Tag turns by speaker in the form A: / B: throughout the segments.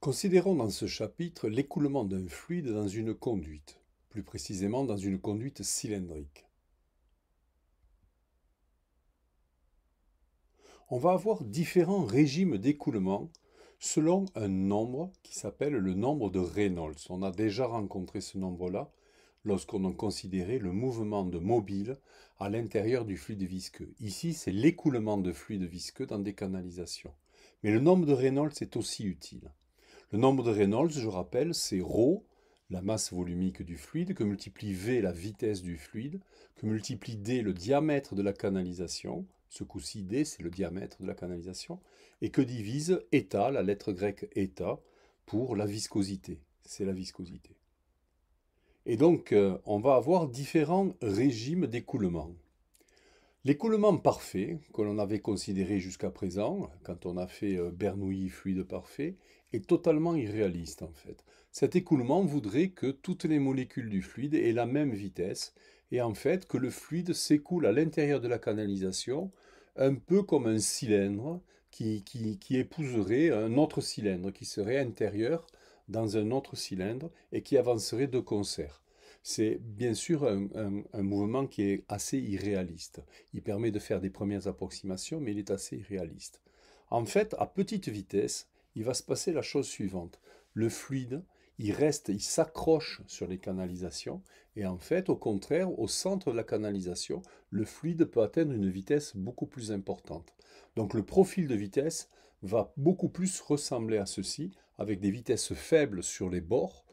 A: Considérons dans ce chapitre l'écoulement d'un fluide dans une conduite, plus précisément dans une conduite cylindrique. On va avoir différents régimes d'écoulement selon un nombre qui s'appelle le nombre de Reynolds. On a déjà rencontré ce nombre-là lorsqu'on a considéré le mouvement de mobile à l'intérieur du fluide visqueux. Ici, c'est l'écoulement de fluide visqueux dans des canalisations. Mais le nombre de Reynolds est aussi utile. Le nombre de Reynolds, je rappelle, c'est ρ, la masse volumique du fluide, que multiplie V, la vitesse du fluide, que multiplie D, le diamètre de la canalisation, ce coup-ci D, c'est le diamètre de la canalisation, et que divise eta, la lettre grecque eta, pour la viscosité. C'est la viscosité. Et donc, euh, on va avoir différents régimes d'écoulement. L'écoulement parfait, que l'on avait considéré jusqu'à présent, quand on a fait euh, Bernoulli fluide parfait, est totalement irréaliste en fait. Cet écoulement voudrait que toutes les molécules du fluide aient la même vitesse et en fait que le fluide s'écoule à l'intérieur de la canalisation un peu comme un cylindre qui, qui, épouserait un autre cylindre qui serait intérieur dans un autre cylindre et qui avancerait de concert. C'est bien sûr un, mouvement qui est assez irréaliste. Il permet de faire des premières approximations, mais il est assez irréaliste. En fait, à petite vitesse, il va se passer la chose suivante. Le fluide, il reste, il s'accroche sur les canalisations, et en fait, au contraire, au centre de la canalisation, le fluide peut atteindre une vitesse beaucoup plus importante. Donc le profil de vitesse va beaucoup plus ressembler à ceci, avec des vitesses faibles sur les bords,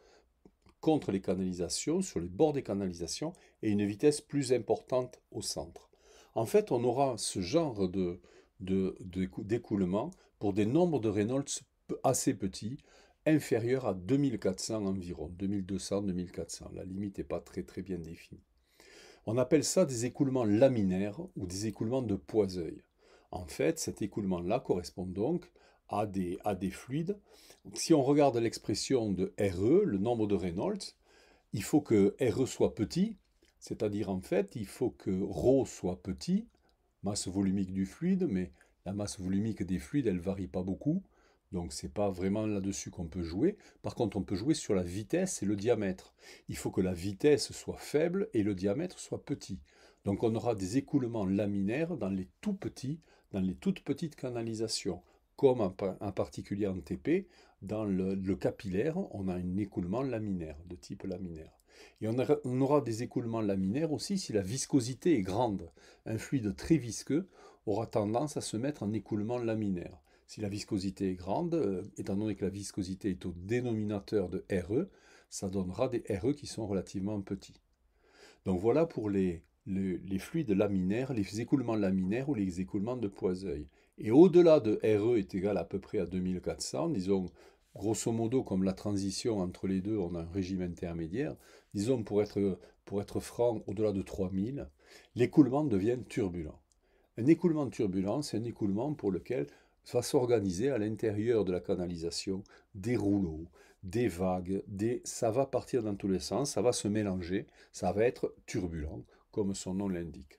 A: contre les canalisations, sur les bords des canalisations, et une vitesse plus importante au centre. En fait, on aura ce genre de, d'écoulement pour des nombres de Reynolds assez petit, inférieur à 2400 environ, 2200, 2400. La limite n'est pas très très bien définie. On appelle ça des écoulements laminaires ou des écoulements de poiseuil. En fait, cet écoulement-là correspond donc à des, à des fluides. Si on regarde l'expression de RE, le nombre de Reynolds, il faut que RE soit petit, c'est-à-dire en fait, il faut que ρ soit petit, masse volumique du fluide, mais la masse volumique des fluides, elle varie pas beaucoup. Donc c'est pas vraiment là-dessus qu'on peut jouer. Par contre, on peut jouer sur la vitesse et le diamètre. Il faut que la vitesse soit faible et le diamètre soit petit. Donc on aura des écoulements laminaires dans les tout petits, dans les toutes petites canalisations, comme en, particulier en TP, dans le, capillaire, on a un écoulement laminaire, de type laminaire. Et on aura des écoulements laminaires aussi si la viscosité est grande. Un fluide très visqueux aura tendance à se mettre en écoulement laminaire. Si la viscosité est grande, euh, étant donné que la viscosité est au dénominateur de RE, ça donnera des RE qui sont relativement petits. Donc voilà pour les, les, fluides laminaires, les écoulements laminaires ou les écoulements de Poiseuil. Et au-delà de RE est égal à peu près à 2400, disons grosso modo, comme la transition entre les deux, on a un régime intermédiaire, disons pour être, pour être franc, au-delà de 3000, l'écoulement devient turbulent. Un écoulement turbulent, c'est un écoulement pour lequel va s'organiser à l'intérieur de la canalisation, des rouleaux, des vagues, des... ça va partir dans tous les sens, ça va se mélanger, ça va être turbulent, comme son nom l'indique.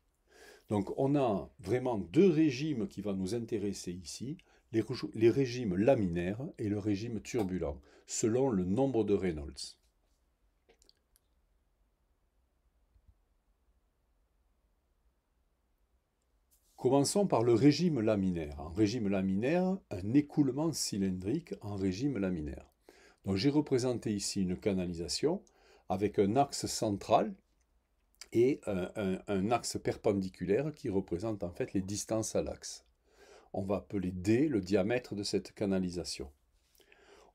A: Donc on a vraiment deux régimes qui vont nous intéresser ici, les, régimes laminaires et le régime turbulent, selon le nombre de Reynolds. Commençons par le régime laminaire. En régime laminaire, un écoulement cylindrique en régime laminaire. Donc j'ai représenté ici une canalisation avec un axe central et un, axe perpendiculaire qui représente en fait les distances à l'axe. On va appeler D le diamètre de cette canalisation.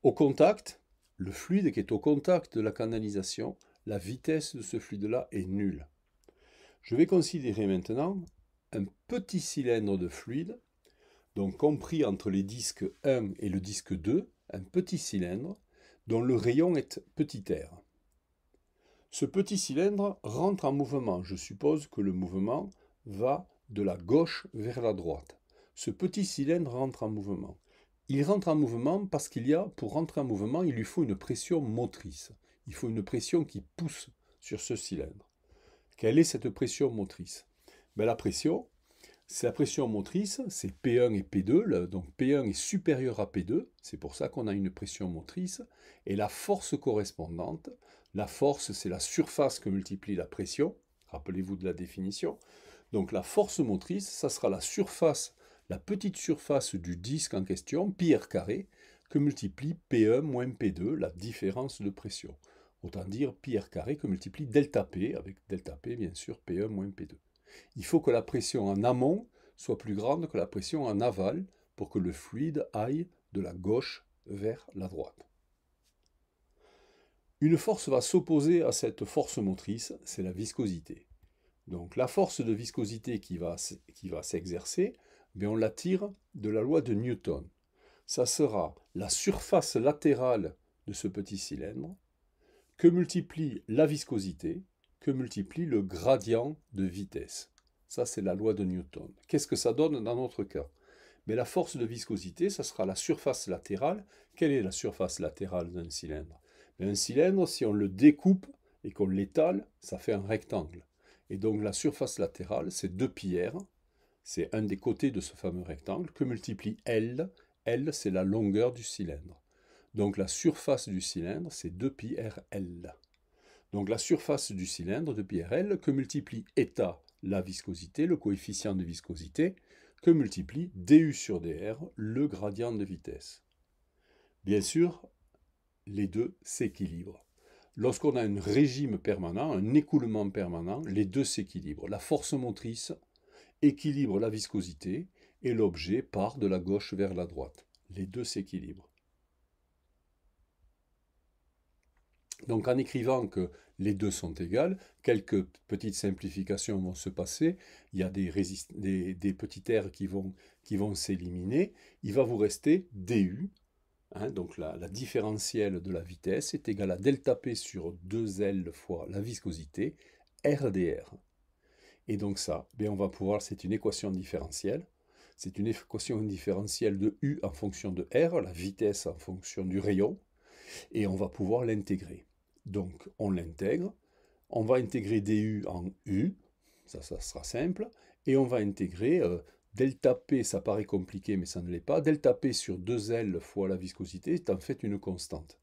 A: Au contact, le fluide qui est au contact de la canalisation, la vitesse de ce fluide-là est nulle. Je vais considérer maintenant un petit cylindre de fluide, donc compris entre les disques 1 et le disque 2, un petit cylindre dont le rayon est petit r. Ce petit cylindre rentre en mouvement. Je suppose que le mouvement va de la gauche vers la droite. Ce petit cylindre rentre en mouvement. Il rentre en mouvement parce qu'il y a, pour rentrer en mouvement, il lui faut une pression motrice. Il faut une pression qui pousse sur ce cylindre. Quelle est cette pression motrice ben, la pression, c'est la pression motrice, c'est P1 et P2, donc P1 est supérieur à P2, c'est pour ça qu'on a une pression motrice, et la force correspondante, la force c'est la surface que multiplie la pression, rappelez-vous de la définition, donc la force motrice, ça sera la surface, la petite surface du disque en question, pi r carré, que multiplie P1 moins P2, la différence de pression. Autant dire pi r carré que multiplie delta P, avec delta P bien sûr P1 moins P2. Il faut que la pression en amont soit plus grande que la pression en aval pour que le fluide aille de la gauche vers la droite. Une force va s'opposer à cette force motrice, c'est la viscosité. Donc la force de viscosité qui va, qui va s'exercer, eh on la tire de la loi de Newton. Ça sera la surface latérale de ce petit cylindre que multiplie la viscosité, que multiplie le gradient de vitesse. Ça, c'est la loi de Newton. Qu'est-ce que ça donne dans notre cas Mais la force de viscosité, ça sera la surface latérale. Quelle est la surface latérale d'un cylindre Un cylindre, si on le découpe et qu'on l'étale, ça fait un rectangle. Et donc la surface latérale, c'est deux r. C'est un des côtés de ce fameux rectangle que multiplie L. L, c'est la longueur du cylindre. Donc la surface du cylindre, c'est 2 pi l donc la surface du cylindre de PRL que multiplie eta, la viscosité, le coefficient de viscosité, que multiplie du sur dr, le gradient de vitesse. Bien sûr, les deux s'équilibrent. Lorsqu'on a un régime permanent, un écoulement permanent, les deux s'équilibrent. La force motrice équilibre la viscosité et l'objet part de la gauche vers la droite. Les deux s'équilibrent. Donc en écrivant que les deux sont égales, quelques petites simplifications vont se passer, il y a des, petits R qui vont, s'éliminer, il va vous rester DU, hein, donc la, différentielle de la vitesse est égale à delta P sur 2L fois la viscosité, RDR. Et donc ça, bien on va pouvoir, c'est une équation différentielle, c'est une équation différentielle de U en fonction de R, la vitesse en fonction du rayon, et on va pouvoir l'intégrer. Donc on l'intègre. On va intégrer du en u, ça, ça sera simple. Et on va intégrer euh, delta p, ça paraît compliqué mais ça ne l'est pas. Delta p sur 2L fois la viscosité est en fait une constante.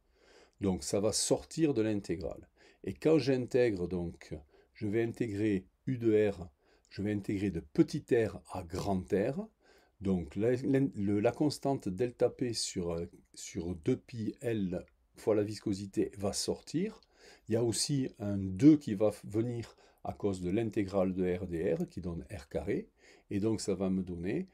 A: Donc ça va sortir de l'intégrale. Et quand j'intègre, donc, je vais intégrer U de R, je vais intégrer de petit r à grand R. Donc la, constante delta P sur, euh, sur 2pi L fois la viscosité va sortir. Il y a aussi un 2 qui va venir à cause de l'intégrale de RDR qui donne R carré. Et donc ça va me donner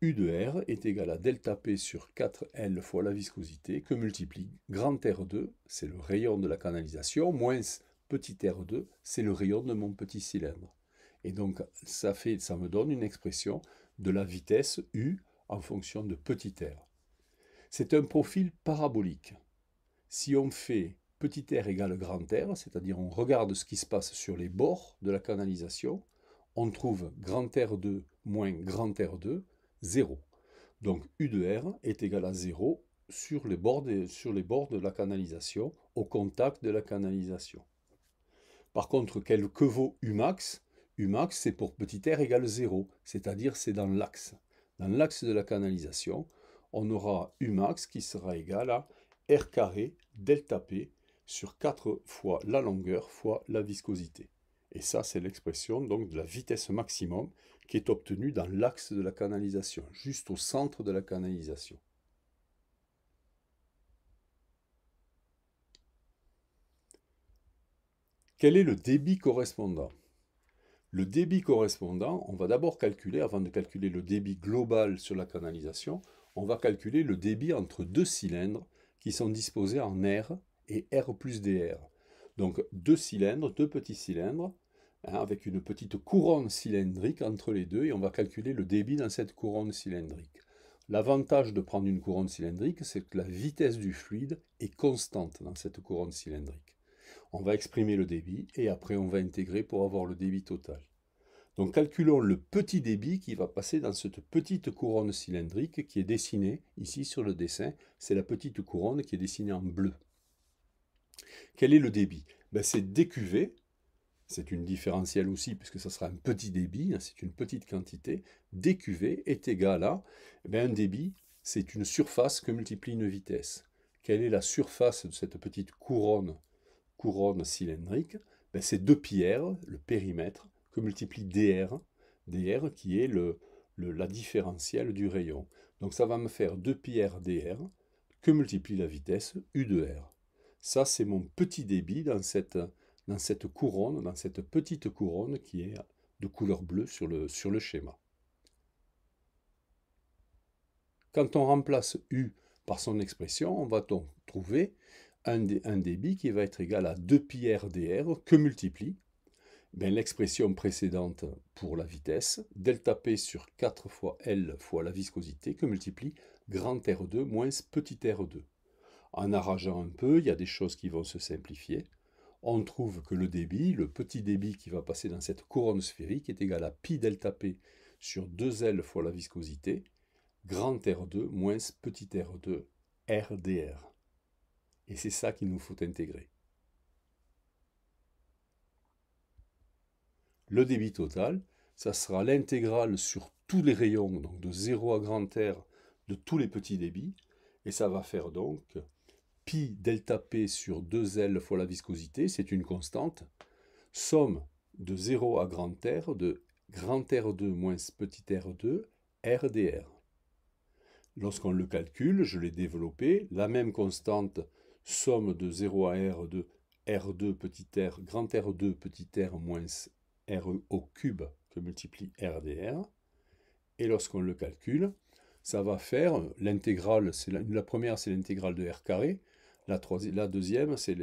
A: U de R est égal à delta P sur 4L fois la viscosité que multiplie grand R2, c'est le rayon de la canalisation, moins petit R2, c'est le rayon de mon petit cylindre. Et donc ça, fait, ça me donne une expression de la vitesse U en fonction de petit r. C'est un profil parabolique. Si on fait petit r égale grand R, c'est-à-dire on regarde ce qui se passe sur les bords de la canalisation, on trouve grand R2 moins grand R2, 0. Donc U de R est égal à 0 sur les, bords de, sur les bords de la canalisation, au contact de la canalisation. Par contre, quel que vaut u max c'est pour petit r égale 0, c'est-à-dire c'est dans l'axe. Dans l'axe de la canalisation, on aura max qui sera égal à R carré delta P sur 4 fois la longueur fois la viscosité. Et ça, c'est l'expression donc de la vitesse maximum qui est obtenue dans l'axe de la canalisation, juste au centre de la canalisation. Quel est le débit correspondant Le débit correspondant, on va d'abord calculer, avant de calculer le débit global sur la canalisation, on va calculer le débit entre deux cylindres qui sont disposés en R et R plus DR. Donc deux cylindres, deux petits cylindres, hein, avec une petite couronne cylindrique entre les deux, et on va calculer le débit dans cette couronne cylindrique. L'avantage de prendre une couronne cylindrique, c'est que la vitesse du fluide est constante dans cette couronne cylindrique. On va exprimer le débit et après on va intégrer pour avoir le débit total. Donc calculons le petit débit qui va passer dans cette petite couronne cylindrique qui est dessinée ici sur le dessin. C'est la petite couronne qui est dessinée en bleu. Quel est le débit ben, C'est dQV, c'est une différentielle aussi puisque ça sera un petit débit, hein, c'est une petite quantité. dQV est égal à, ben, un débit, c'est une surface que multiplie une vitesse. Quelle est la surface de cette petite couronne, couronne cylindrique ben, C'est 2 pi le périmètre, que multiplie dr, dr qui est le, la différentielle du rayon. Donc ça va me faire 2 r dr que multiplie la vitesse u de r. Ça, c'est mon petit débit dans cette, dans cette couronne, dans cette petite couronne qui est de couleur bleue sur le, sur le schéma. Quand on remplace u par son expression, on va donc trouver un, un débit qui va être égal à 2 r dr que multiplie ben, l'expression précédente pour la vitesse, delta P sur 4 fois L fois la viscosité, que multiplie grand R2 moins petit R2. En arrageant un peu, il y a des choses qui vont se simplifier. On trouve que le débit, le petit débit qui va passer dans cette couronne sphérique, est égal à pi delta P sur 2L fois la viscosité, grand R2 moins petit R2, RDR. Et c'est ça qu'il nous faut intégrer. le débit total, ça sera l'intégrale sur tous les rayons, donc de 0 à grand R, de tous les petits débits, et ça va faire donc pi delta P sur 2L fois la viscosité, c'est une constante, somme de 0 à grand R, de grand R2 moins petit R2, RDR. Lorsqu'on le calcule, je l'ai développé, la même constante, somme de 0 à R2, R2 petit r, grand R2 petit r moins RE au cube que multiplie RDR. Et lorsqu'on le calcule, ça va faire l'intégrale, la, première c'est l'intégrale de R carré, la, la deuxième, c'est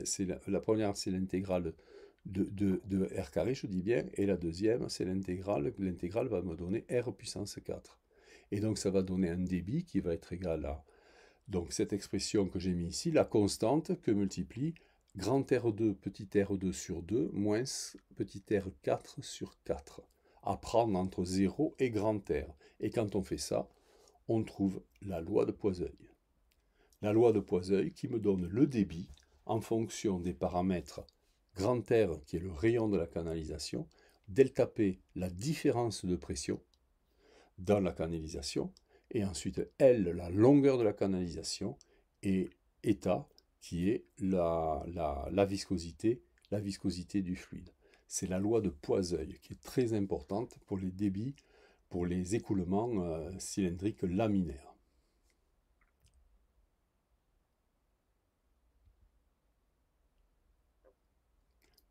A: la, première c'est l'intégrale de, R carré, je dis bien, et la deuxième c'est l'intégrale, l'intégrale va me donner R puissance 4. Et donc ça va donner un débit qui va être égal à, donc cette expression que j'ai mis ici, la constante que multiplie grand R2, petit R2 sur 2, moins petit R4 sur 4, à prendre entre 0 et grand R. Et quand on fait ça, on trouve la loi de Poiseuil. La loi de Poiseuil qui me donne le débit en fonction des paramètres grand R, qui est le rayon de la canalisation, delta P, la différence de pression dans la canalisation, et ensuite L, la longueur de la canalisation, et état, qui est la, viscosité, la viscosité du fluide. C'est la loi de Poiseuil qui est très importante pour les débits, pour les écoulements euh, cylindriques laminaires.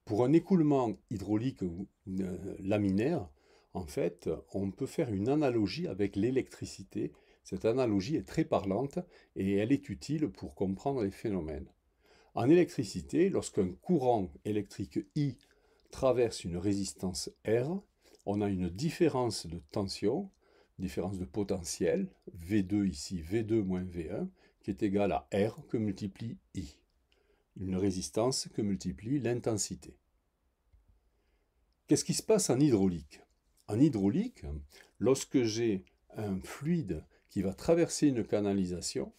A: Pour un écoulement hydraulique euh, laminaire, en fait, on peut faire une analogie avec l'électricité cette analogie est très parlante et elle est utile pour comprendre les phénomènes. En électricité, lorsqu'un courant électrique I traverse une résistance R, on a une différence de tension, différence de potentiel, V2 ici, V2 moins V1, qui est égale à R que multiplie I, une résistance que multiplie l'intensité. Qu'est-ce qui se passe en hydraulique En hydraulique, lorsque j'ai un fluide qui va traverser une canalisation,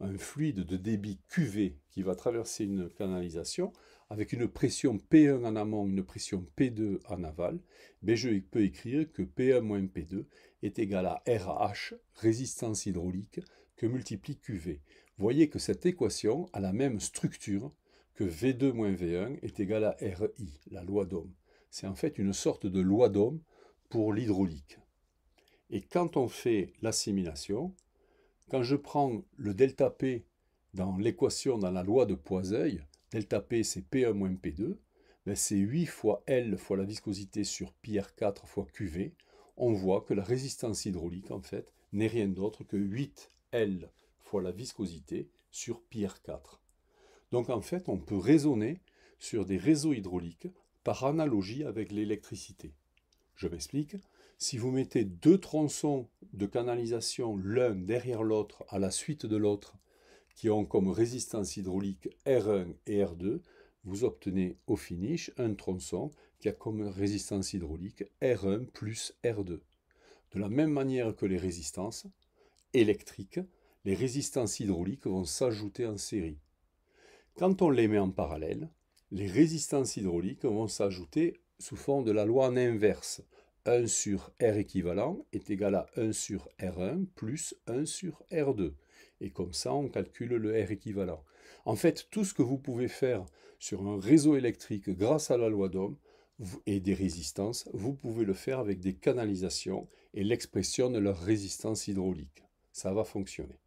A: un fluide de débit QV qui va traverser une canalisation avec une pression P1 en amont, une pression P2 en aval, je peux écrire que P1 P2 est égal à RH, résistance hydraulique, que multiplie QV. voyez que cette équation a la même structure que V2 V1 est égal à RI, la loi d'Ohm. C'est en fait une sorte de loi d'Ohm pour l'hydraulique. Et quand on fait l'assimilation, quand je prends le delta P dans l'équation, dans la loi de Poiseuil, delta P c'est P1 moins P2, ben, c'est 8 fois L fois la viscosité sur r 4 fois QV, on voit que la résistance hydraulique, en fait, n'est rien d'autre que 8L fois la viscosité sur r 4 Donc, en fait, on peut raisonner sur des réseaux hydrauliques par analogie avec l'électricité. Je m'explique, si vous mettez deux tronçons de canalisation l'un derrière l'autre, à la suite de l'autre, qui ont comme résistance hydraulique R1 et R2, vous obtenez au finish un tronçon qui a comme résistance hydraulique R1 plus R2. De la même manière que les résistances électriques, les résistances hydrauliques vont s'ajouter en série. Quand on les met en parallèle, les résistances hydrauliques vont s'ajouter sous forme de la loi en inverse. 1 sur R équivalent est égal à 1 sur R1 plus 1 sur R2. Et comme ça, on calcule le R équivalent. En fait, tout ce que vous pouvez faire sur un réseau électrique grâce à la loi d'Ohm et des résistances, vous pouvez le faire avec des canalisations et l'expression de leur résistance hydraulique. Ça va fonctionner.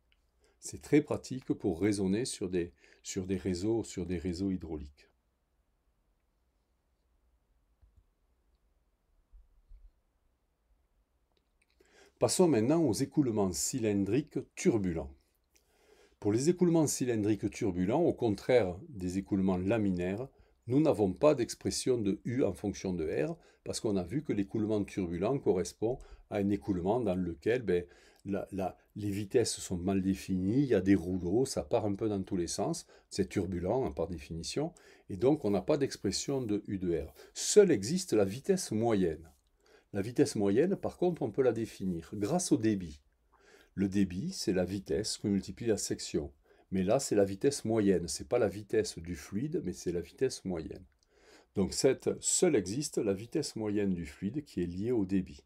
A: C'est très pratique pour raisonner sur des, sur des, réseaux, sur des réseaux hydrauliques. Passons maintenant aux écoulements cylindriques turbulents. Pour les écoulements cylindriques turbulents, au contraire des écoulements laminaires, nous n'avons pas d'expression de U en fonction de R, parce qu'on a vu que l'écoulement turbulent correspond à un écoulement dans lequel ben, les vitesses sont mal définies, il y a des rouleaux, ça part un peu dans tous les sens, c'est turbulent hein, par définition, et donc on n'a pas d'expression de U de R. Seule existe la vitesse moyenne. La vitesse moyenne, par contre, on peut la définir grâce au débit. Le débit, c'est la vitesse qui multiplie la section. Mais là, c'est la vitesse moyenne. Ce n'est pas la vitesse du fluide, mais c'est la vitesse moyenne. Donc cette seule existe, la vitesse moyenne du fluide, qui est liée au débit.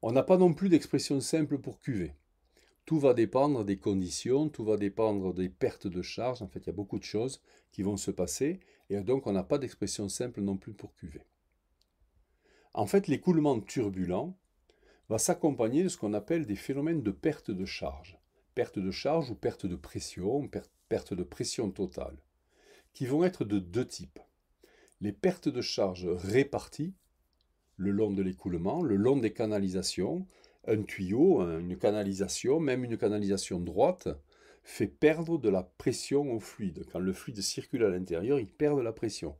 A: On n'a pas non plus d'expression simple pour QV. Tout va dépendre des conditions, tout va dépendre des pertes de charge. En fait, il y a beaucoup de choses qui vont se passer. Et donc, on n'a pas d'expression simple non plus pour QV. En fait, l'écoulement turbulent va s'accompagner de ce qu'on appelle des phénomènes de perte de charge, perte de charge ou perte de pression, perte de pression totale, qui vont être de deux types. Les pertes de charge réparties le long de l'écoulement, le long des canalisations, un tuyau, une canalisation, même une canalisation droite, fait perdre de la pression au fluide. Quand le fluide circule à l'intérieur, il perd de la pression.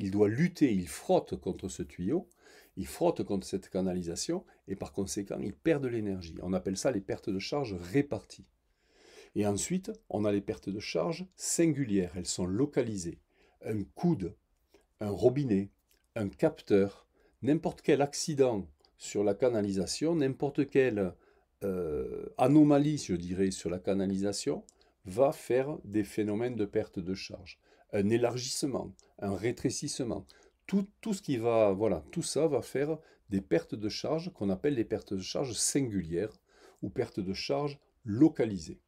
A: Il doit lutter, il frotte contre ce tuyau ils frottent contre cette canalisation et par conséquent, ils perdent de l'énergie. On appelle ça les pertes de charge réparties. Et ensuite, on a les pertes de charge singulières. Elles sont localisées. Un coude, un robinet, un capteur, n'importe quel accident sur la canalisation, n'importe quelle euh, anomalie, je dirais, sur la canalisation, va faire des phénomènes de perte de charge. Un élargissement, un rétrécissement. Tout, ce qui va, voilà, tout ça va faire des pertes de charge qu'on appelle des pertes de charge singulières ou pertes de charge localisées.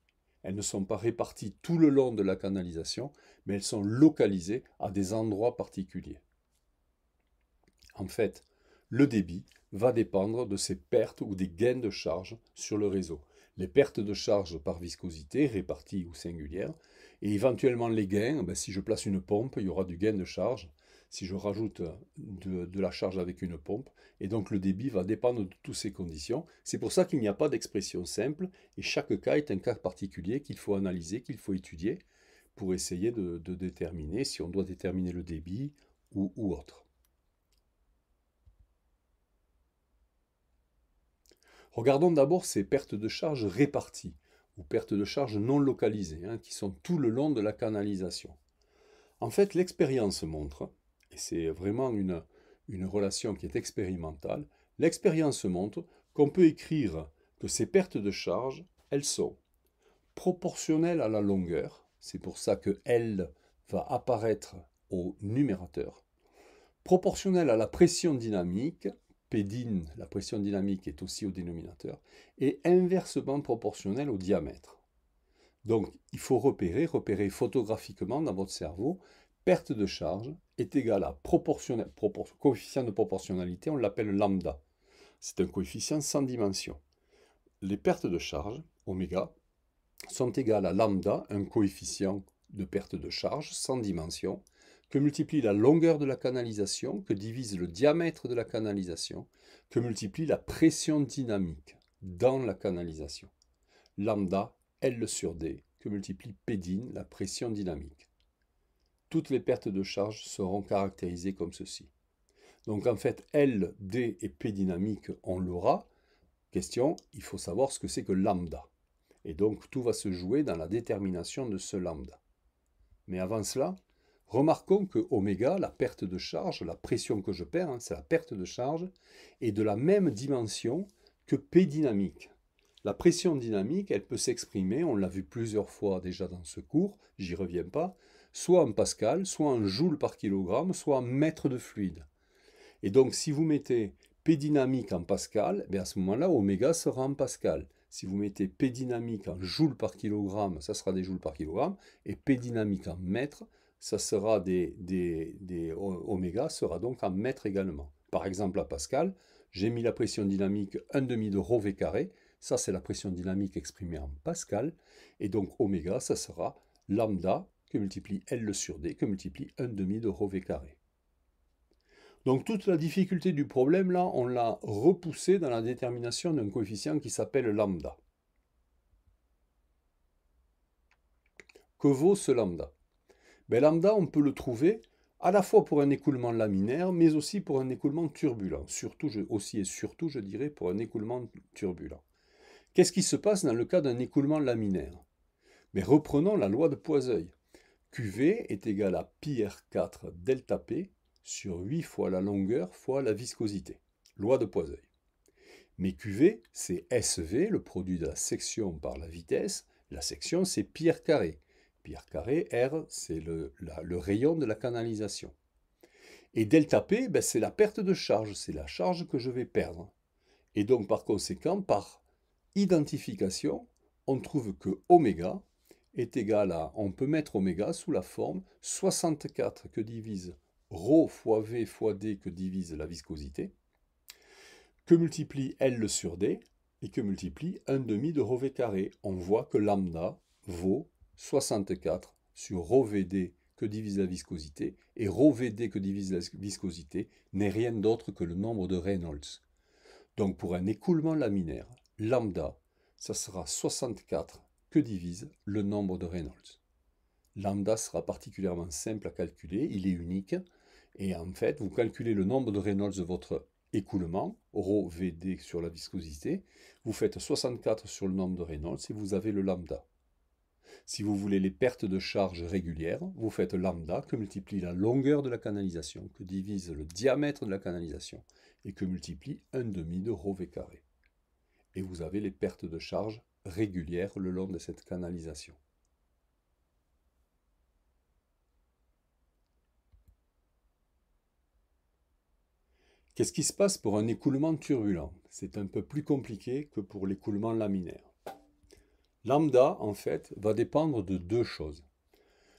A: Elles ne sont pas réparties tout le long de la canalisation, mais elles sont localisées à des endroits particuliers. En fait, le débit va dépendre de ces pertes ou des gains de charge sur le réseau. Les pertes de charge par viscosité, réparties ou singulières, et éventuellement les gains, ben, si je place une pompe, il y aura du gain de charge, si je rajoute de, la charge avec une pompe. Et donc le débit va dépendre de toutes ces conditions. C'est pour ça qu'il n'y a pas d'expression simple et chaque cas est un cas particulier qu'il faut analyser, qu'il faut étudier pour essayer de, déterminer si on doit déterminer le débit ou, autre. Regardons d'abord ces pertes de charge réparties ou pertes de charge non localisées, hein, qui sont tout le long de la canalisation. En fait, l'expérience montre et c'est vraiment une, relation qui est expérimentale. L'expérience montre qu'on peut écrire que ces pertes de charge, elles sont proportionnelles à la longueur. C'est pour ça que L va apparaître au numérateur. proportionnelles à la pression dynamique, PDIN, la pression dynamique est aussi au dénominateur, et inversement proportionnelle au diamètre. Donc il faut repérer, repérer photographiquement dans votre cerveau perte de charge est égale à proportionnel, coefficient de proportionnalité, on l'appelle lambda. C'est un coefficient sans dimension. Les pertes de charge, oméga, sont égales à lambda, un coefficient de perte de charge sans dimension, que multiplie la longueur de la canalisation, que divise le diamètre de la canalisation, que multiplie la pression dynamique dans la canalisation. Lambda, L sur D, que multiplie Pédine, la pression dynamique toutes les pertes de charge seront caractérisées comme ceci. Donc en fait, L, D et P dynamique, on l'aura. Question, il faut savoir ce que c'est que lambda. Et donc tout va se jouer dans la détermination de ce lambda. Mais avant cela, remarquons que oméga, la perte de charge, la pression que je perds, hein, c'est la perte de charge, est de la même dimension que P dynamique. La pression dynamique, elle peut s'exprimer, on l'a vu plusieurs fois déjà dans ce cours, j'y reviens pas, soit en pascal, soit en joules par kilogramme, soit en mètres de fluide. Et donc, si vous mettez P dynamique en pascal, eh à ce moment-là, oméga sera en pascal. Si vous mettez P dynamique en joules par kilogramme, ça sera des joules par kilogramme, et P dynamique en mètre, ça sera des, des, oméga sera donc en mètre également. Par exemple, à pascal, j'ai mis la pression dynamique 1,5 de rho v carré, ça c'est la pression dynamique exprimée en pascal, et donc oméga, ça sera lambda que multiplie L sur D, que multiplie 1 demi de rho carré. Donc toute la difficulté du problème, là, on l'a repoussée dans la détermination d'un coefficient qui s'appelle lambda. Que vaut ce lambda ben, Lambda, on peut le trouver à la fois pour un écoulement laminaire, mais aussi pour un écoulement turbulent. Surtout, je, aussi et surtout, je dirais, pour un écoulement turbulent. Qu'est-ce qui se passe dans le cas d'un écoulement laminaire Mais ben, Reprenons la loi de Poiseuil. QV est égal à r 4 delta P sur 8 fois la longueur fois la viscosité. Loi de Poiseuil. Mais QV, c'est SV, le produit de la section par la vitesse. La section, c'est πr carré. πr carré, R, c'est le, rayon de la canalisation. Et delta P, ben, c'est la perte de charge, c'est la charge que je vais perdre. Et donc, par conséquent, par identification, on trouve que oméga, est égal à, on peut mettre oméga sous la forme 64 que divise ρ fois V fois D que divise la viscosité, que multiplie L sur D, et que multiplie 1 demi de ρV carré. On voit que lambda vaut 64 sur ρVD que divise la viscosité, et ρVD que divise la viscosité n'est rien d'autre que le nombre de Reynolds. Donc pour un écoulement laminaire, lambda, ça sera 64 que divise le nombre de Reynolds. Lambda sera particulièrement simple à calculer, il est unique, et en fait, vous calculez le nombre de Reynolds de votre écoulement, ρVd VD sur la viscosité, vous faites 64 sur le nombre de Reynolds et vous avez le lambda. Si vous voulez les pertes de charge régulières, vous faites lambda que multiplie la longueur de la canalisation, que divise le diamètre de la canalisation, et que multiplie 1 demi de rho V carré. Et vous avez les pertes de charge régulière le long de cette canalisation. Qu'est-ce qui se passe pour un écoulement turbulent C'est un peu plus compliqué que pour l'écoulement laminaire. Lambda, en fait, va dépendre de deux choses.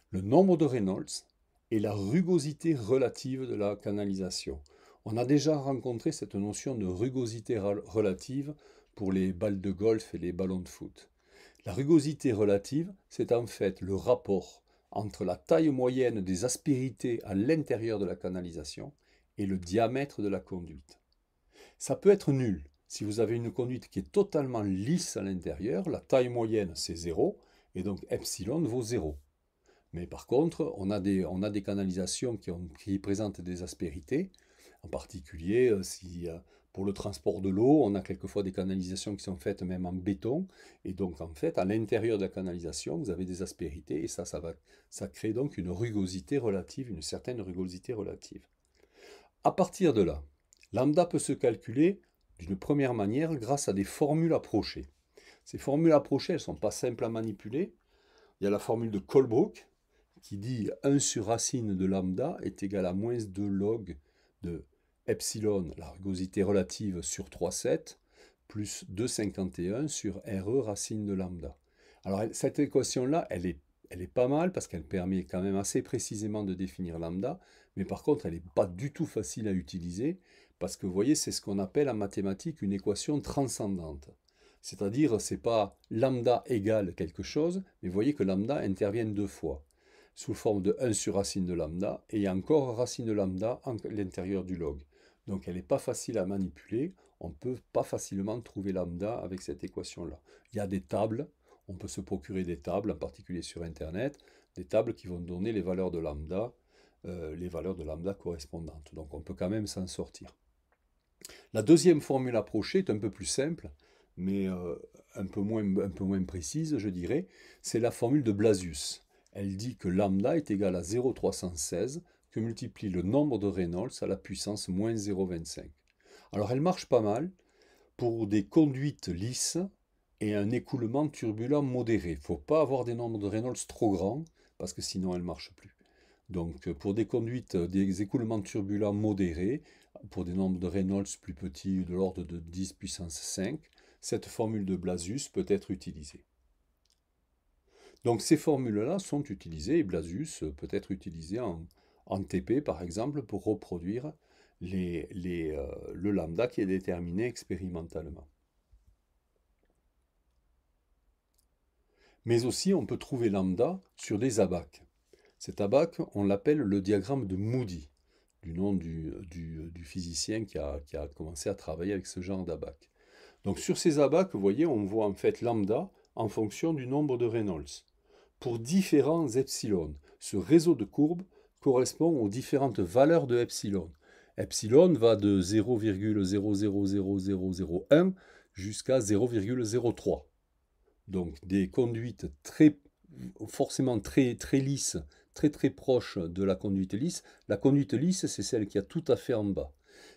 A: Le nombre de Reynolds et la rugosité relative de la canalisation. On a déjà rencontré cette notion de rugosité relative pour les balles de golf et les ballons de foot. La rugosité relative, c'est en fait le rapport entre la taille moyenne des aspérités à l'intérieur de la canalisation et le diamètre de la conduite. Ça peut être nul. Si vous avez une conduite qui est totalement lisse à l'intérieur, la taille moyenne c'est 0, et donc epsilon vaut 0. Mais par contre, on a des, on a des canalisations qui, présentent des aspérités, en particulier euh, si pour le transport de l'eau, on a quelquefois des canalisations qui sont faites même en béton. Et donc, en fait, à l'intérieur de la canalisation, vous avez des aspérités. Et ça, ça, va, ça crée donc une rugosité relative, une certaine rugosité relative. À partir de là, lambda peut se calculer d'une première manière grâce à des formules approchées. Ces formules approchées, elles ne sont pas simples à manipuler. Il y a la formule de Colebrook qui dit 1 sur racine de lambda est égal à moins 2 log de epsilon, la rugosité relative sur 3,7, plus 2,51 sur RE racine de lambda. Alors cette équation-là, elle est, elle est pas mal parce qu'elle permet quand même assez précisément de définir lambda, mais par contre elle n'est pas du tout facile à utiliser parce que vous voyez, c'est ce qu'on appelle en mathématiques une équation transcendante. C'est-à-dire, ce n'est pas lambda égale quelque chose, mais vous voyez que lambda intervient deux fois, sous forme de 1 sur racine de lambda, et encore racine de lambda à l'intérieur du log. Donc elle n'est pas facile à manipuler. On ne peut pas facilement trouver lambda avec cette équation-là. Il y a des tables. On peut se procurer des tables, en particulier sur Internet, des tables qui vont donner les valeurs de lambda, euh, les valeurs de lambda correspondantes. Donc on peut quand même s'en sortir. La deuxième formule approchée est un peu plus simple, mais euh, un, peu moins, un peu moins précise, je dirais. C'est la formule de Blasius. Elle dit que lambda est égal à 0,316 multiplie le nombre de Reynolds à la puissance moins 0,25. Alors elle marche pas mal pour des conduites lisses et un écoulement turbulent modéré. Il ne faut pas avoir des nombres de Reynolds trop grands parce que sinon elle ne marche plus. Donc pour des conduites, des écoulements turbulents modérés, pour des nombres de Reynolds plus petits de l'ordre de 10 puissance 5, cette formule de Blasius peut être utilisée. Donc ces formules-là sont utilisées et Blasius peut être utilisé en, en TP par exemple pour reproduire euh, le lambda qui est déterminé expérimentalement. Mais aussi on peut trouver lambda sur des abacs. Cet abac, on l'appelle le diagramme de Moody, du nom du, physicien qui a, qui a, commencé à travailler avec ce genre d'abac. Donc sur ces abacs, vous voyez, on voit en fait lambda en fonction du nombre de Reynolds. Pour différents epsilon, ce réseau de courbes correspond aux différentes valeurs de epsilon. Epsilon va de 0,000001 jusqu'à 0,03. Donc des conduites très, forcément très, très lisses, très très proches de la conduite lisse. La conduite lisse, c'est celle qui a tout à fait en bas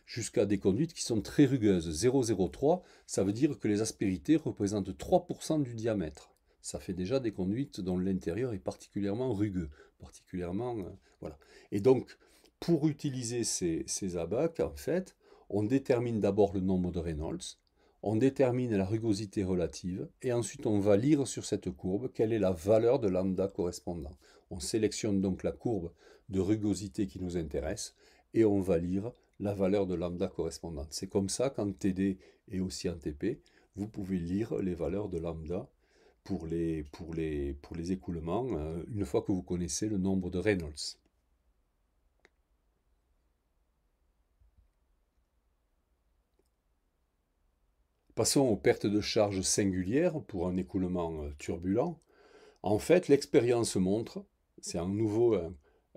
A: jusqu'à des conduites qui sont très rugueuses. 0,03, ça veut dire que les aspérités représentent 3% du diamètre ça fait déjà des conduites dont l'intérieur est particulièrement rugueux, particulièrement... Euh, voilà. Et donc, pour utiliser ces, abacs, en fait, on détermine d'abord le nombre de Reynolds, on détermine la rugosité relative, et ensuite on va lire sur cette courbe quelle est la valeur de lambda correspondant. On sélectionne donc la courbe de rugosité qui nous intéresse, et on va lire la valeur de lambda correspondante. C'est comme ça qu'en TD et aussi en TP, vous pouvez lire les valeurs de lambda pour les, pour les, pour les écoulements euh, une fois que vous connaissez le nombre de Reynolds. Passons aux pertes de charge singulières pour un écoulement euh, turbulent. En fait, l'expérience montre, c'est à nouveau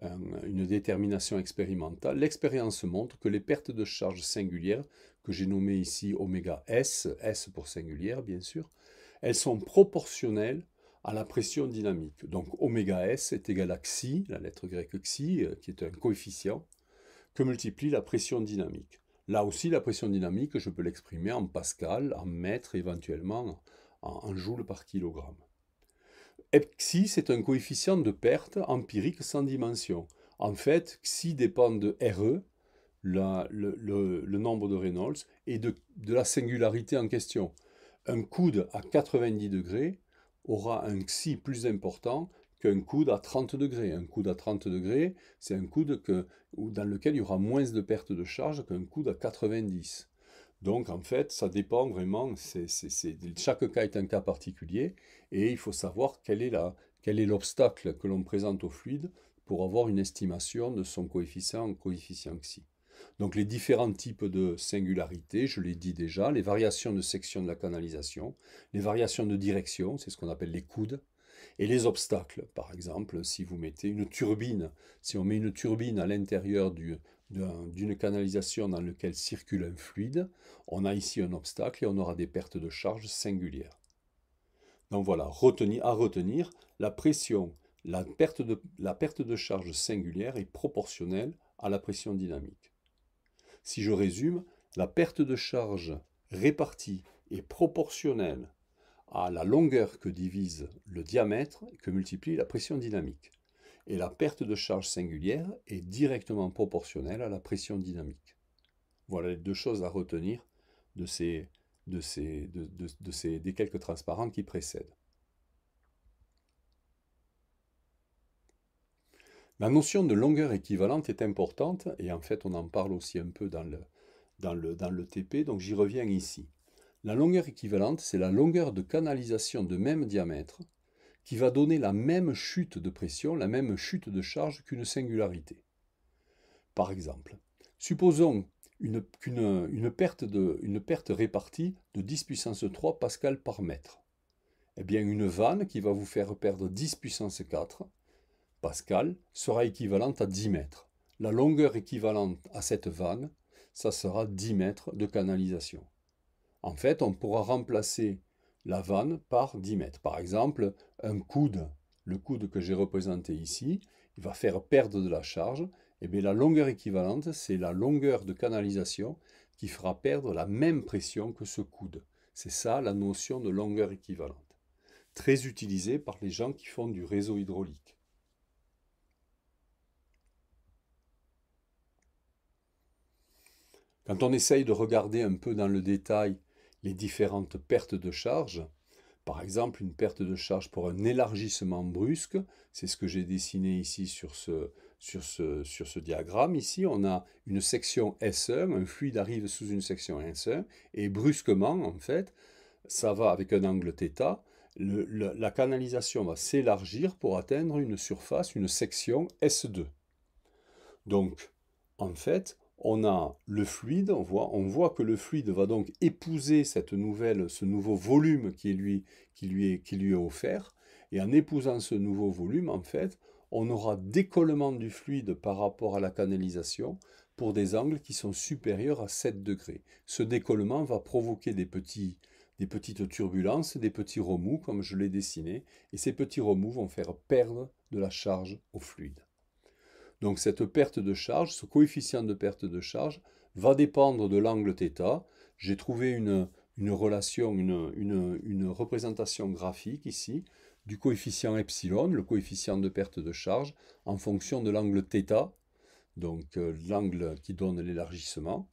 A: une détermination expérimentale, l'expérience montre que les pertes de charge singulières, que j'ai nommées ici oméga S, S pour singulière bien sûr, elles sont proportionnelles à la pression dynamique. Donc oméga S est égal à xi, la lettre grecque xi, euh, qui est un coefficient, que multiplie la pression dynamique. Là aussi, la pression dynamique, je peux l'exprimer en pascal, en mètre, éventuellement en, joules par kilogramme. Xi, c'est un coefficient de perte empirique sans dimension. En fait, Xi dépend de RE, le, nombre de Reynolds, et de la singularité en question un coude à 90 degrés aura un xi plus important qu'un coude à 30 degrés. Un coude à 30 degrés, c'est un coude que, dans lequel il y aura moins de perte de charge qu'un coude à 90. Donc en fait, ça dépend vraiment, chaque cas est un cas particulier et il faut savoir quel est, l'obstacle que l'on présente au fluide pour avoir une estimation de son coefficient, coefficient xi. Donc les différents types de singularités, je l'ai dit déjà, les variations de section de la canalisation, les variations de direction, c'est ce qu'on appelle les coudes, et les obstacles. Par exemple, si vous mettez une turbine, si on met une turbine à l'intérieur d'une canalisation dans laquelle circule un fluide, on a ici un obstacle et on aura des pertes de charge singulières. Donc voilà, à retenir, la pression, la perte, de, la perte de charge singulière est proportionnelle à la pression dynamique. Si je résume, la perte de charge répartie est proportionnelle à la longueur que divise le diamètre que multiplie la pression dynamique. Et la perte de charge singulière est directement proportionnelle à la pression dynamique. Voilà les deux choses à retenir de ces, de des quelques transparents qui précèdent. La notion de longueur équivalente est importante, et en fait on en parle aussi un peu dans le, dans le, TP, donc j'y reviens ici. La longueur équivalente, c'est la longueur de canalisation de même diamètre qui va donner la même chute de pression, la même chute de charge qu'une singularité. Par exemple, supposons qu'une une, perte, de, une perte répartie de 10 puissance 3 pascal par mètre. Eh bien, une vanne qui va vous faire perdre 10 puissance 4 pascal sera équivalente à 10 mètres. La longueur équivalente à cette vanne, ça sera 10 mètres de canalisation. En fait, on pourra remplacer la vanne par 10 mètres. Par exemple, un coude, le coude que j'ai représenté ici, il va faire perdre de la charge. Et eh bien la longueur équivalente, c'est la longueur de canalisation qui fera perdre la même pression que ce coude. C'est ça la notion de longueur équivalente, très utilisée par les gens qui font du réseau hydraulique. Quand on essaye de regarder un peu dans le détail les différentes pertes de charge, par exemple une perte de charge pour un élargissement brusque, c'est ce que j'ai dessiné ici sur ce, sur, sur ce diagramme. Ici, on a une section S1, un fluide arrive sous une section S1, et brusquement, en fait, ça va avec un angle θ, la canalisation va s'élargir pour atteindre une surface, une section S2. Donc, en fait, on a le fluide, on voit, que le fluide va donc épouser cette nouvelle, ce nouveau volume qui, lui, qui, lui est, qui lui est offert. Et en épousant ce nouveau volume, en fait, on aura décollement du fluide par rapport à la canalisation pour des angles qui sont supérieurs à 7 degrés. Ce décollement va provoquer des, petits, des petites turbulences, des petits remous, comme je l'ai dessiné, et ces petits remous vont faire perdre de la charge au fluide. Donc cette perte de charge, ce coefficient de perte de charge, va dépendre de l'angle θ. J'ai trouvé une, relation, une, représentation graphique ici du coefficient epsilon, le coefficient de perte de charge, en fonction de l'angle θ, donc euh, l'angle qui donne l'élargissement.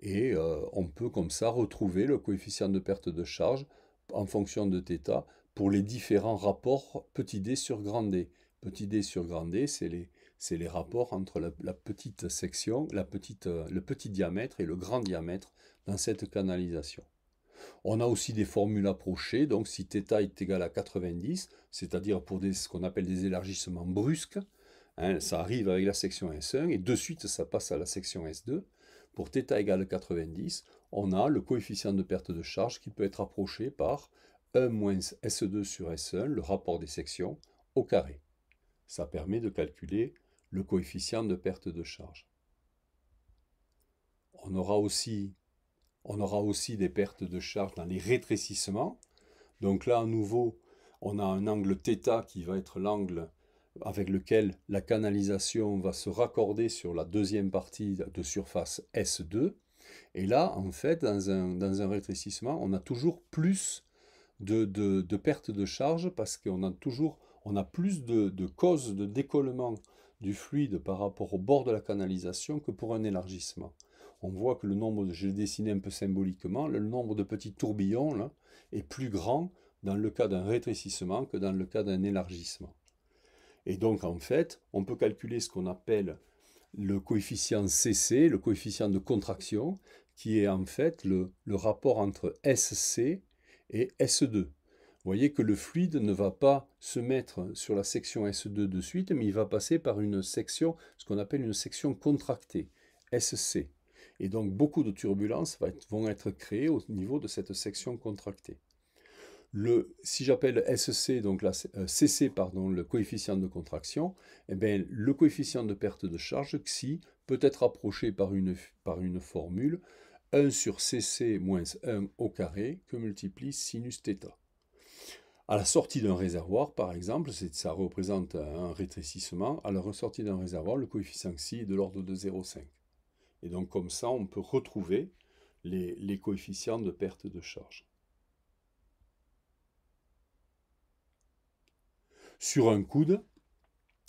A: Et euh, on peut comme ça retrouver le coefficient de perte de charge en fonction de θ pour les différents rapports petit d sur grand d. Petit d sur grand d, c'est les, c'est les rapports entre la, petite section, la petite, euh, le petit diamètre et le grand diamètre dans cette canalisation. On a aussi des formules approchées, donc si θ est égal à 90, c'est-à-dire pour ce qu'on appelle des élargissements brusques, hein, ça arrive avec la section S1 et de suite ça passe à la section S2. Pour θ égale 90, on a le coefficient de perte de charge qui peut être approché par 1 moins S2 sur S1, le rapport des sections, au carré. Ça permet de calculer le coefficient de perte de charge. On aura aussi, on aura aussi des pertes de charge dans les rétrécissements. Donc là, à nouveau, on a un angle θ qui va être l'angle avec lequel la canalisation va se raccorder sur la deuxième partie de surface S2. Et là, en fait, dans un, rétrécissement, on a toujours plus de, de, pertes de charge parce qu'on a toujours on a plus de, de causes de décollement du fluide par rapport au bord de la canalisation que pour un élargissement. On voit que le nombre, je l'ai dessiné un peu symboliquement, le nombre de petits tourbillons est plus grand dans le cas d'un rétrécissement que dans le cas d'un élargissement. Et donc en fait, on peut calculer ce qu'on appelle le coefficient CC, le coefficient de contraction, qui est en fait le, le rapport entre SC et S2. Vous voyez que le fluide ne va pas se mettre sur la section S2 de suite, mais il va passer par une section, ce qu'on appelle une section contractée, SC. Et donc beaucoup de turbulences vont être créées au niveau de cette section contractée. Le, si j'appelle SC, donc CC, euh, pardon, le coefficient de contraction, eh bien, le coefficient de perte de charge, Xi, peut être approché par une, par une formule 1 sur CC moins 1 au carré que multiplie sinus θ. À la sortie d'un réservoir, par exemple, ça représente un rétrécissement. À la ressortie d'un réservoir, le coefficient xi est de l'ordre de 0,5. Et donc comme ça, on peut retrouver les, les coefficients de perte de charge. Sur un coude,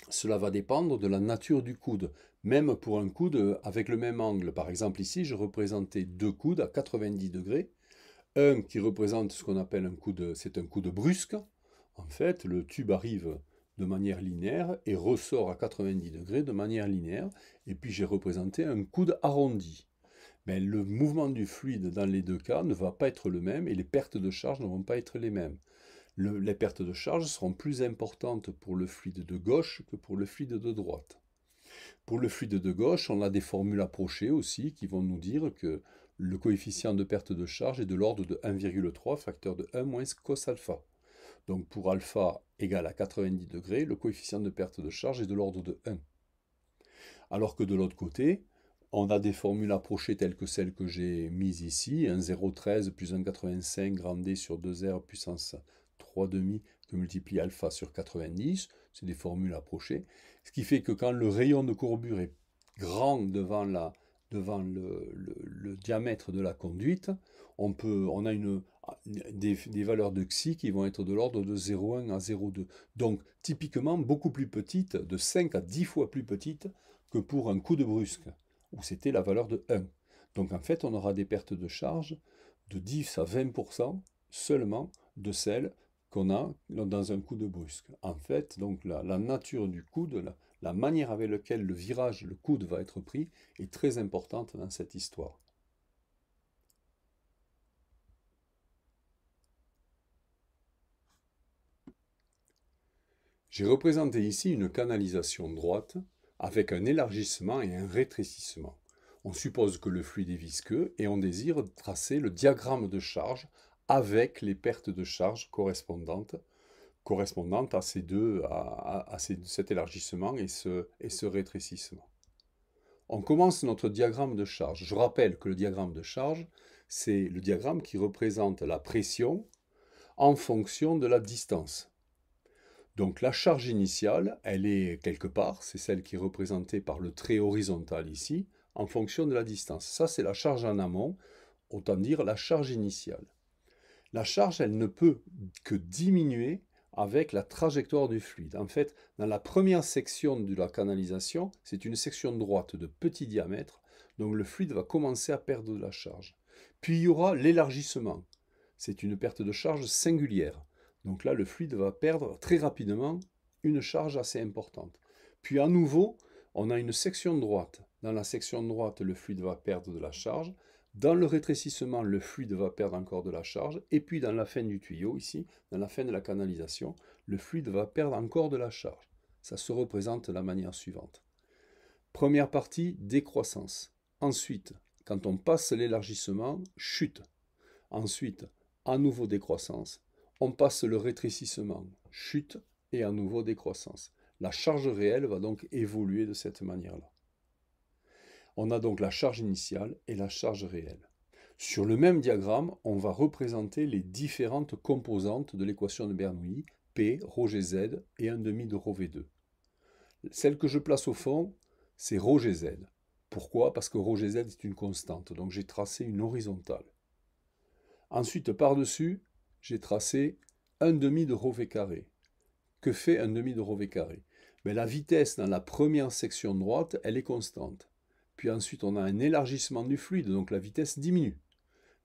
A: cela va dépendre de la nature du coude. Même pour un coude avec le même angle. Par exemple, ici, je représentais deux coudes à 90 degrés. Un qui représente ce qu'on appelle un coup de, c'est un coup de brusque. En fait, le tube arrive de manière linéaire et ressort à 90 degrés de manière linéaire. Et puis j'ai représenté un coude arrondi. Mais le mouvement du fluide dans les deux cas ne va pas être le même et les pertes de charge ne vont pas être les mêmes. les pertes de charge seront plus importantes pour le fluide de gauche que pour le fluide de droite. Pour le fluide de gauche, on a des formules approchées aussi qui vont nous dire que le coefficient de perte de charge est de l'ordre de 1,3 facteur de 1 moins cos alpha. Donc pour alpha égale à 90 degrés, le coefficient de perte de charge est de l'ordre de 1. Alors que de l'autre côté, on a des formules approchées telles que celles que j'ai mises ici, 1,013 plus 1,85 grand D sur 2R puissance 3,5 que multiplie alpha sur 90, c'est des formules approchées, ce qui fait que quand le rayon de courbure est grand devant la, devant le, diamètre de la conduite, on, peut, on a une, des, valeurs de xi qui vont être de l'ordre de 0,1 à 0,2. Donc typiquement beaucoup plus petite, de 5 à 10 fois plus petite que pour un coup de brusque, où c'était la valeur de 1. Donc en fait, on aura des pertes de charge de 10 à 20% seulement de celles qu'on a dans un coup de brusque. En fait, donc la, la nature du coup, de la, la manière avec laquelle le virage, le coude va être pris est très importante dans cette histoire. J'ai représenté ici une canalisation droite avec un élargissement et un rétrécissement. On suppose que le fluide est visqueux et on désire tracer le diagramme de charge avec les pertes de charge correspondantes correspondante à ces deux, à, cet élargissement et ce rétrécissement. On commence notre diagramme de charge. Je rappelle que le diagramme de charge, c'est le diagramme qui représente la pression en fonction de la distance. Donc la charge initiale, elle est quelque part, c'est celle qui est représentée par le trait horizontal ici, en fonction de la distance. Ça, c'est la charge en amont, autant dire la charge initiale. La charge, elle ne peut que diminuer avec la trajectoire du fluide. En fait, dans la première section de la canalisation, c'est une section droite de petit diamètre, donc le fluide va commencer à perdre de la charge. Puis il y aura l'élargissement. C'est une perte de charge singulière. Donc là, le fluide va perdre très rapidement une charge assez importante. Puis à nouveau, on a une section droite. Dans la section droite, le fluide va perdre de la charge. Dans le rétrécissement, le fluide va perdre encore de la charge. Et puis dans la fin du tuyau, ici, dans la fin de la canalisation, le fluide va perdre encore de la charge. Ça se représente de la manière suivante. Première partie, décroissance. Ensuite, quand on passe l'élargissement, chute. Ensuite, à nouveau décroissance. On passe le rétrécissement, chute et à nouveau décroissance. La charge réelle va donc évoluer de cette manière-là. On a donc la charge initiale et la charge réelle. Sur le même diagramme, on va représenter les différentes composantes de l'équation de Bernoulli, P, ρgz z et 1,5 demi de ρv 2 Celle que je place au fond, c'est ρgz. z. Pourquoi Parce que ρgz z est une constante, donc j'ai tracé une horizontale. Ensuite, par-dessus, j'ai tracé 1,5 demi de ρv². carré. Que fait 1 demi de ρv² carré Mais ben, La vitesse dans la première section droite, elle est constante. Puis ensuite, on a un élargissement du fluide, donc la vitesse diminue.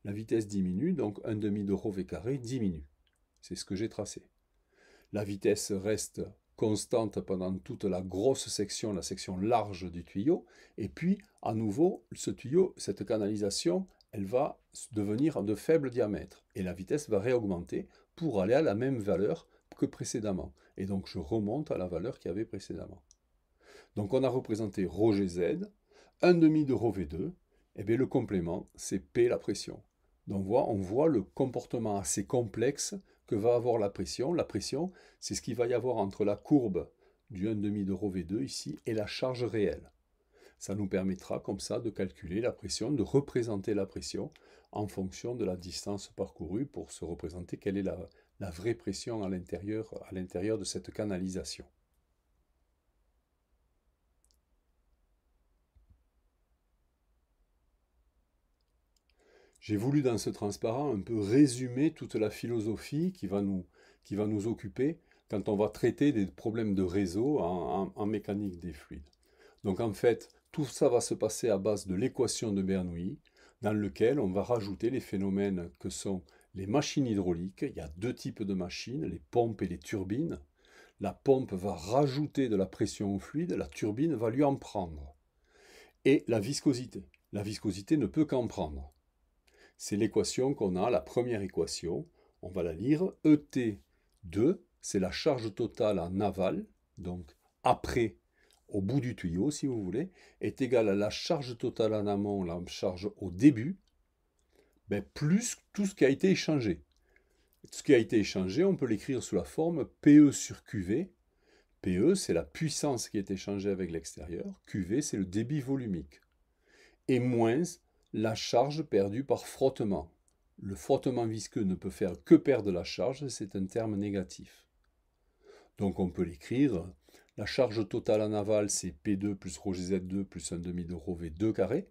A: La vitesse diminue, donc un demi de rho v carré diminue. C'est ce que j'ai tracé. La vitesse reste constante pendant toute la grosse section, la section large du tuyau. Et puis, à nouveau, ce tuyau, cette canalisation, elle va devenir de faible diamètre. Et la vitesse va réaugmenter pour aller à la même valeur que précédemment. Et donc, je remonte à la valeur qu'il y avait précédemment. Donc, on a représenté ρgz. 1,5 demi de rho V2, et eh bien, le complément, c'est P la pression. Donc on voit, on voit le comportement assez complexe que va avoir la pression. La pression, c'est ce qu'il va y avoir entre la courbe du 1,5 de rho V2 ici et la charge réelle. Ça nous permettra comme ça de calculer la pression, de représenter la pression en fonction de la distance parcourue pour se représenter quelle est la, la vraie pression à l'intérieur de cette canalisation. J'ai voulu dans ce transparent un peu résumer toute la philosophie qui va nous, qui va nous occuper quand on va traiter des problèmes de réseau en, mécanique des fluides. Donc en fait, tout ça va se passer à base de l'équation de Bernoulli, dans lequel on va rajouter les phénomènes que sont les machines hydrauliques. Il y a deux types de machines, les pompes et les turbines. La pompe va rajouter de la pression au fluide, la turbine va lui en prendre. Et la viscosité. La viscosité ne peut qu'en prendre c'est l'équation qu'on a, la première équation. On va la lire. ET2, c'est la charge totale en aval, donc après, au bout du tuyau, si vous voulez, est égale à la charge totale en amont, la charge au début, ben, plus tout ce qui a été échangé. Ce qui a été échangé, on peut l'écrire sous la forme PE sur QV. PE, c'est la puissance qui est échangée avec l'extérieur. QV, c'est le débit volumique. Et moins la charge perdue par frottement. Le frottement visqueux ne peut faire que perdre la charge, c'est un terme négatif. Donc on peut l'écrire, la charge totale en aval c'est P2 plus ρgz 2 plus 1 demi de rho V2 carré.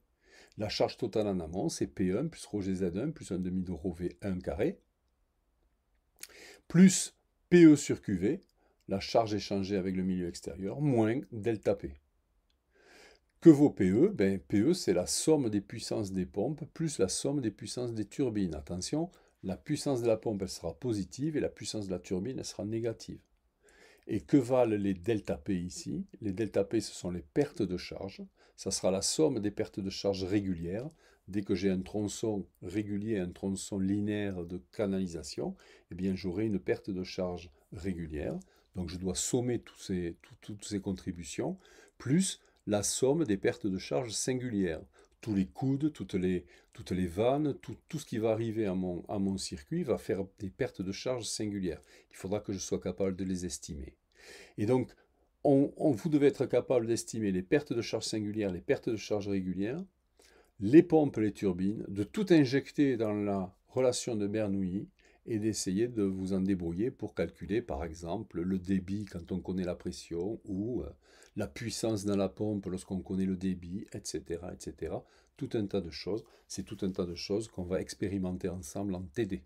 A: La charge totale en amont c'est P1 plus ρgz 1 plus 1 demi de ρv V1 carré. Plus PE sur QV, la charge échangée avec le milieu extérieur, moins delta que vaut PE ben, PE, c'est la somme des puissances des pompes plus la somme des puissances des turbines. Attention, la puissance de la pompe, elle sera positive et la puissance de la turbine, elle sera négative. Et que valent les delta P ici Les delta P, ce sont les pertes de charge. Ça sera la somme des pertes de charge régulières. Dès que j'ai un tronçon régulier, un tronçon linéaire de canalisation, eh bien j'aurai une perte de charge régulière. Donc je dois sommer toutes ces contributions, plus la somme des pertes de charges singulières. Tous les coudes, toutes les, toutes les vannes, tout, ce qui va arriver à mon, à mon circuit va faire des pertes de charges singulières. Il faudra que je sois capable de les estimer. Et donc, on, vous devez être capable d'estimer les pertes de charge singulières, les pertes de charge régulières, les pompes, les turbines, de tout injecter dans la relation de Bernoulli et d'essayer de vous en débrouiller pour calculer par exemple le débit quand on connaît la pression ou euh, la puissance dans la pompe lorsqu'on connaît le débit, etc., etc. Tout un tas de choses. C'est tout un tas de choses qu'on va expérimenter ensemble en TD.